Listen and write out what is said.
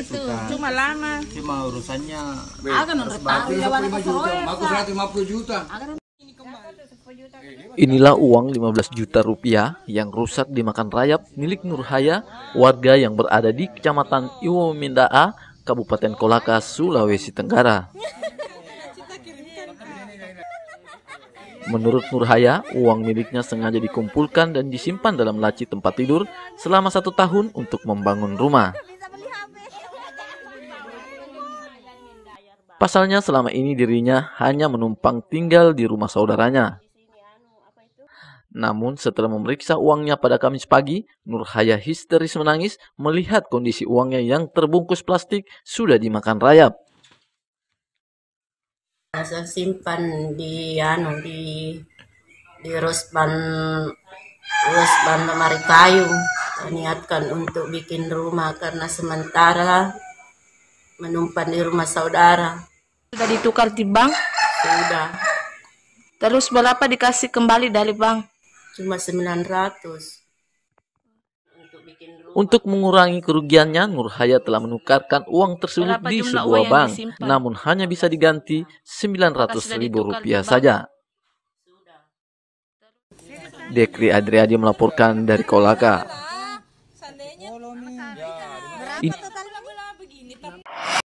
itu cuma lama cuma urusannya eh, Inilah uang 15 juta rupiah yang rusak dimakan rayap milik Nurhaya, warga yang berada di Kecamatan Iwo Mindaa, Kabupaten Kolaka, Sulawesi Tenggara. Menurut Nurhaya, uang miliknya sengaja dikumpulkan dan disimpan dalam laci tempat tidur selama satu tahun untuk membangun rumah. Pasalnya selama ini dirinya hanya menumpang tinggal di rumah saudaranya. Namun setelah memeriksa uangnya pada Kamis pagi, Nurhaya histeris menangis melihat kondisi uangnya yang terbungkus plastik sudah dimakan rayap. Saya simpan di anu di di rusban rusban lemari kayu. niatkan untuk bikin rumah karena sementara menumpang di rumah saudara. Sudah ditukar di bank? Sudah. Terus berapa dikasih kembali dari bank? Cuma 900. Untuk, Untuk mengurangi kerugiannya, Nurhaya telah menukarkan uang tersebut berapa di sebuah bank, namun hanya bisa diganti 900 ribu rupiah saja. Dekri Adriadi melaporkan dari Kolaka.